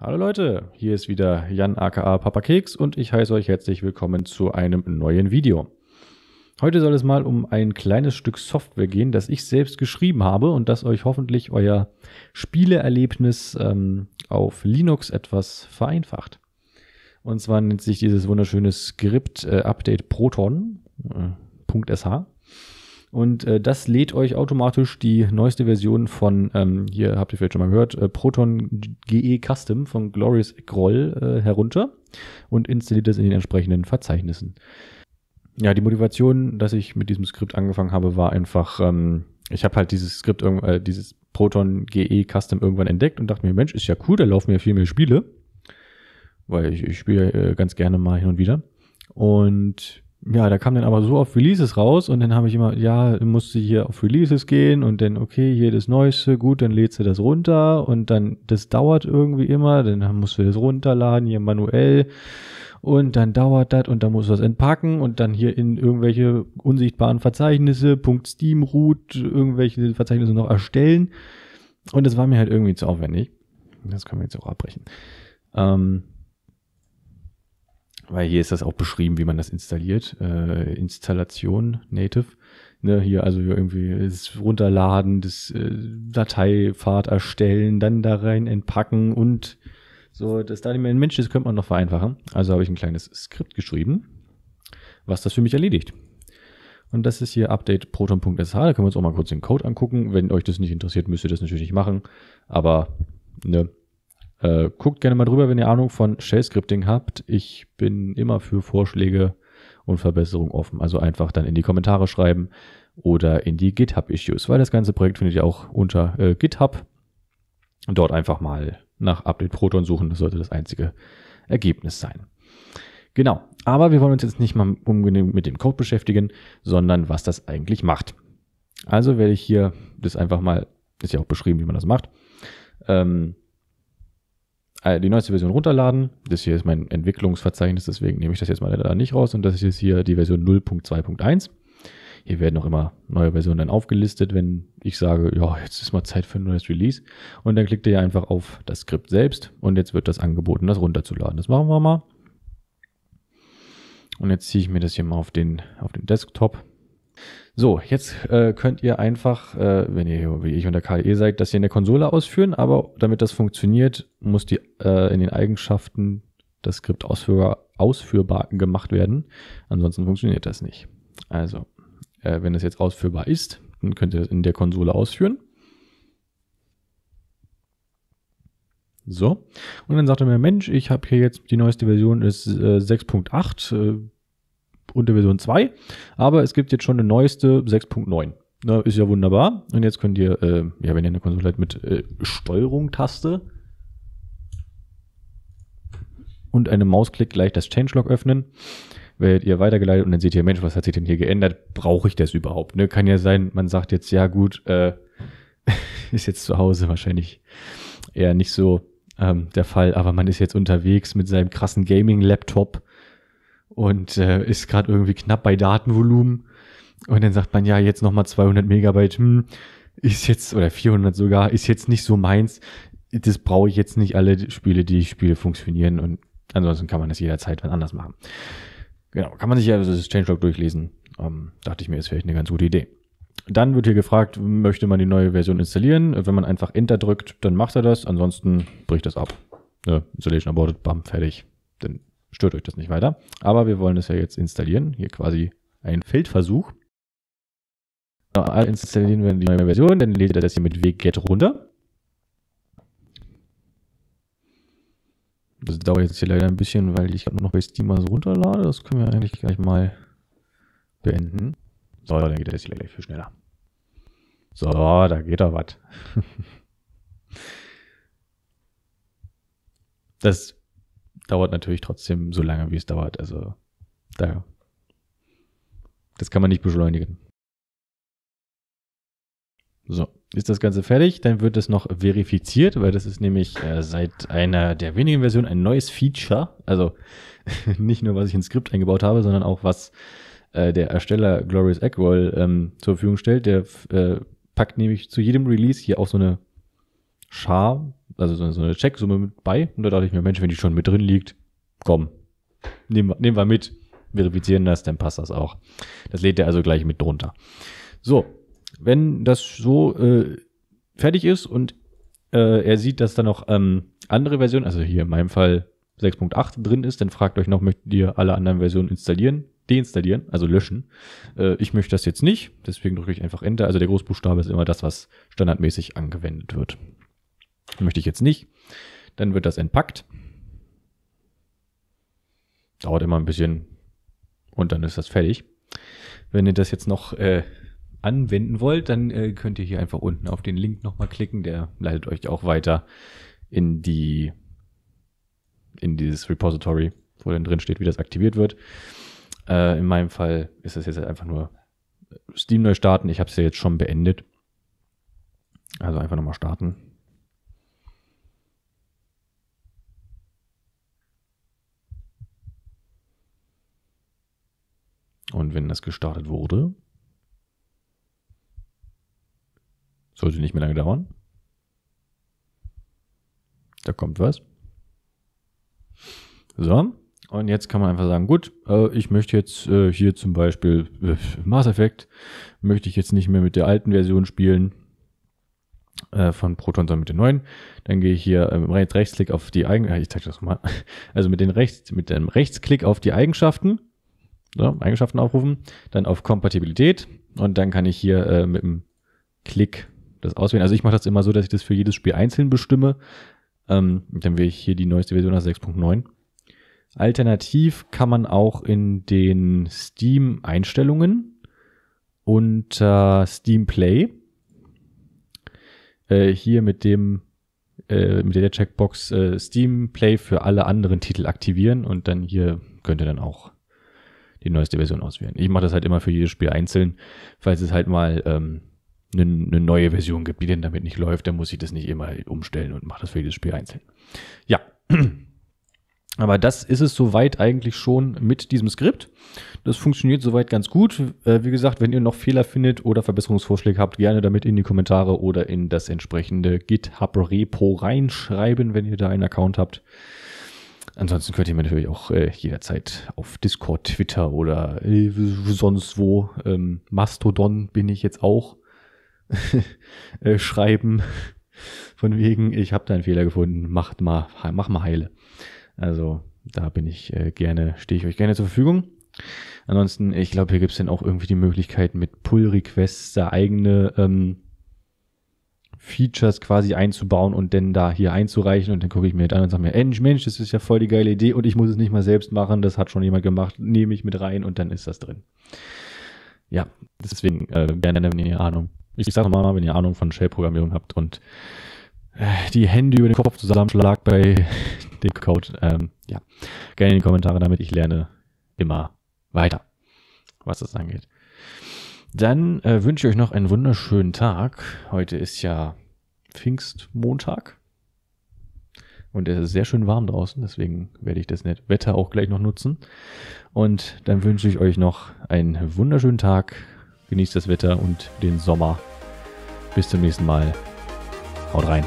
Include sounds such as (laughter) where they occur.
Hallo Leute, hier ist wieder Jan aka Papa Keks und ich heiße euch herzlich willkommen zu einem neuen Video. Heute soll es mal um ein kleines Stück Software gehen, das ich selbst geschrieben habe und das euch hoffentlich euer Spieleerlebnis ähm, auf Linux etwas vereinfacht. Und zwar nennt sich dieses wunderschöne Skript äh, Update Proton.sh. Äh, und äh, das lädt euch automatisch die neueste Version von, ähm, hier habt ihr vielleicht schon mal gehört, äh, Proton GE Custom von Glorious Groll äh, herunter und installiert das in den entsprechenden Verzeichnissen. Ja, die Motivation, dass ich mit diesem Skript angefangen habe, war einfach, ähm, ich habe halt dieses Skript, äh, dieses Proton GE Custom irgendwann entdeckt und dachte mir, Mensch, ist ja cool, da laufen ja viel mehr Spiele, weil ich, ich spiele äh, ganz gerne mal hin und wieder. Und ja, da kam dann aber so auf Releases raus und dann habe ich immer, ja, musste hier auf Releases gehen und dann, okay, hier das Neueste, gut, dann lädst du das runter und dann, das dauert irgendwie immer, dann musst du das runterladen, hier manuell und dann dauert das und dann musst du das entpacken und dann hier in irgendwelche unsichtbaren Verzeichnisse, Punkt Steam Root, irgendwelche Verzeichnisse noch erstellen und das war mir halt irgendwie zu aufwendig. Das können wir jetzt auch abbrechen. Ähm, weil hier ist das auch beschrieben, wie man das installiert. Äh, Installation native. Ne, hier also irgendwie das Runterladen, das äh, Dateipfad erstellen, dann da rein entpacken und so, das da nicht mehr ein Mensch ist, könnte man noch vereinfachen. Also habe ich ein kleines Skript geschrieben, was das für mich erledigt. Und das ist hier update proton.sh. Da können wir uns auch mal kurz den Code angucken. Wenn euch das nicht interessiert, müsst ihr das natürlich nicht machen. Aber ne, äh, guckt gerne mal drüber, wenn ihr Ahnung von Shell-Scripting habt. Ich bin immer für Vorschläge und Verbesserungen offen. Also einfach dann in die Kommentare schreiben oder in die GitHub-Issues, weil das ganze Projekt findet ihr auch unter äh, GitHub. dort einfach mal nach Update Proton suchen. Das sollte das einzige Ergebnis sein. Genau, aber wir wollen uns jetzt nicht mal unbedingt mit dem Code beschäftigen, sondern was das eigentlich macht. Also werde ich hier das einfach mal, ist ja auch beschrieben, wie man das macht. Ähm, äh, die neueste Version runterladen. Das hier ist mein Entwicklungsverzeichnis, deswegen nehme ich das jetzt mal da nicht raus. Und das ist jetzt hier die Version 0.2.1. Hier werden auch immer neue Versionen dann aufgelistet, wenn ich sage, ja, jetzt ist mal Zeit für ein neues Release. Und dann klickt ihr einfach auf das Skript selbst und jetzt wird das angeboten, das runterzuladen. Das machen wir mal. Und jetzt ziehe ich mir das hier mal auf den, auf den Desktop. So, jetzt äh, könnt ihr einfach, äh, wenn ihr wie ich unter KDE seid, das hier in der Konsole ausführen, aber damit das funktioniert, muss die äh, in den Eigenschaften das Skript ausführbar, ausführbar gemacht werden. Ansonsten funktioniert das nicht. Also, äh, wenn das jetzt ausführbar ist, dann könnt ihr das in der Konsole ausführen. So, und dann sagt er mir, Mensch, ich habe hier jetzt die neueste Version ist 6.8 äh, unter Version 2. Aber es gibt jetzt schon eine neueste 6.9. Na, ist ja wunderbar. Und jetzt könnt ihr, äh, ja, wenn ihr eine Konsole habt, mit äh, Steuerung-Taste und einem Mausklick gleich das Changelog öffnen. Werdet ihr weitergeleitet und dann seht ihr, Mensch, was hat sich denn hier geändert? Brauche ich das überhaupt? Ne? Kann ja sein, man sagt jetzt, ja gut, äh, (laughs) ist jetzt zu Hause wahrscheinlich eher nicht so ähm, der Fall, aber man ist jetzt unterwegs mit seinem krassen Gaming-Laptop und äh, ist gerade irgendwie knapp bei Datenvolumen. Und dann sagt man ja jetzt nochmal 200 Megabyte, hm, ist jetzt, oder 400 sogar, ist jetzt nicht so meins. Das brauche ich jetzt nicht. Alle Spiele, die ich spiele, funktionieren und ansonsten kann man das jederzeit wann anders machen. Genau, kann man sich ja also das Changelog durchlesen. Ähm, dachte ich mir, ist vielleicht eine ganz gute Idee. Dann wird hier gefragt, möchte man die neue Version installieren? Wenn man einfach Enter drückt, dann macht er das. Ansonsten bricht das ab. Ne, Installation aborted, bam, fertig. Dann stört euch das nicht weiter. Aber wir wollen das ja jetzt installieren. Hier quasi ein Feldversuch. Also installieren wir die neue Version, dann lädt er das hier mit wget runter. Das dauert jetzt hier leider ein bisschen, weil ich nur noch bei Steam was runterlade. Das können wir eigentlich gleich mal beenden. So, dann geht das hier gleich viel schneller. So, da geht doch was. (laughs) Das dauert natürlich trotzdem so lange, wie es dauert. Also da, das kann man nicht beschleunigen. So, ist das Ganze fertig, dann wird es noch verifiziert, weil das ist nämlich äh, seit einer der wenigen Versionen ein neues Feature. Also (laughs) nicht nur, was ich ins Skript eingebaut habe, sondern auch, was äh, der Ersteller Glorious Eggroll ähm, zur Verfügung stellt. Der äh, packt nämlich zu jedem Release hier auch so eine Schar, also so, eine Checksumme mit bei. Und da dachte ich mir, Mensch, wenn die schon mit drin liegt, komm, nehmen, nehmen wir mit, verifizieren das, dann passt das auch. Das lädt er also gleich mit drunter. So, wenn das so äh, fertig ist und äh, er sieht, dass da noch ähm, andere Versionen, also hier in meinem Fall 6.8 drin ist, dann fragt euch noch, möchtet ihr alle anderen Versionen installieren? Deinstallieren, also löschen. Äh, ich möchte das jetzt nicht, deswegen drücke ich einfach Enter. Also der Großbuchstabe ist immer das, was standardmäßig angewendet wird. Möchte ich jetzt nicht. Dann wird das entpackt. Dauert immer ein bisschen. Und dann ist das fertig. Wenn ihr das jetzt noch äh, anwenden wollt, dann äh, könnt ihr hier einfach unten auf den Link nochmal klicken. Der leitet euch auch weiter in die in dieses Repository, wo dann drin steht, wie das aktiviert wird. Äh, in meinem Fall ist das jetzt einfach nur Steam neu starten. Ich habe es ja jetzt schon beendet. Also einfach nochmal starten. Und wenn das gestartet wurde, sollte nicht mehr lange dauern. Da kommt was. So, und jetzt kann man einfach sagen, gut, äh, ich möchte jetzt äh, hier zum Beispiel äh, Mass Effect, möchte ich jetzt nicht mehr mit der alten Version spielen äh, von Proton, sondern mit den neuen. Dann gehe ich hier mit ähm, Rechtsklick auf die Eigenschaften, ich zeige das mal, also mit, den Rechts, mit dem Rechtsklick auf die Eigenschaften so, ne, Eigenschaften aufrufen, dann auf Kompatibilität und dann kann ich hier äh, mit dem Klick das auswählen. Also ich mache das immer so, dass ich das für jedes Spiel einzeln bestimme. Ähm, dann wähle ich hier die neueste Version nach 6.9. Alternativ kann man auch in den Steam-Einstellungen unter Steam Play äh, hier mit dem äh, mit der Checkbox äh, Steam Play für alle anderen Titel aktivieren und dann hier könnt ihr dann auch die neueste Version auswählen. Ich mache das halt immer für jedes Spiel einzeln, falls es halt mal ähm, eine, ne neue Version gibt, die denn damit nicht läuft, dann muss ich das nicht immer umstellen und mache das für jedes Spiel einzeln. Ja. (clears throat) Aber das ist es soweit eigentlich schon mit diesem Skript. Das funktioniert soweit ganz gut. Äh, wie gesagt, wenn ihr noch Fehler findet oder Verbesserungsvorschläge habt, gerne damit in die Kommentare oder in das entsprechende GitHub-Repo reinschreiben, wenn ihr da einen Account habt. Ansonsten könnt ihr mir natürlich auch äh, jederzeit auf Discord, Twitter oder äh, sonst wo, ähm, Mastodon bin ich jetzt auch, (laughs) äh, schreiben. Von wegen, ich habe da einen Fehler gefunden, macht mal, mach mal heile. Also da bin ich äh, gerne, stehe ich euch gerne zur Verfügung. Ansonsten, ich glaube, hier gibt es dann auch irgendwie die Möglichkeit mit Pull-Requests da eigene ähm, Features quasi einzubauen und dann da hier einzureichen und dann gucke ich mir das an und sage mir, Mensch, Mensch, das ist ja voll die geile Idee und ich muss es nicht mal selbst machen, das hat schon jemand gemacht, nehme ich mit rein und dann ist das drin. Ja, deswegen äh, gerne, wenn ihr Ahnung, ich sage nochmal, wenn ihr Ahnung von Shell-Programmierung habt und äh, die Hände über den Kopf zusammenschlagt bei (laughs) dem Code, ähm, ja, gerne in die Kommentare damit, ich lerne immer weiter, was das angeht. Dann äh, wünsche ich euch noch einen wunderschönen Tag. Heute ist ja Pfingstmontag. Und es ist sehr schön warm draußen, deswegen werde ich das Net Wetter auch gleich noch nutzen. Und dann wünsche ich euch noch einen wunderschönen Tag. Genießt das Wetter und den Sommer. Bis zum nächsten Mal. Haut rein.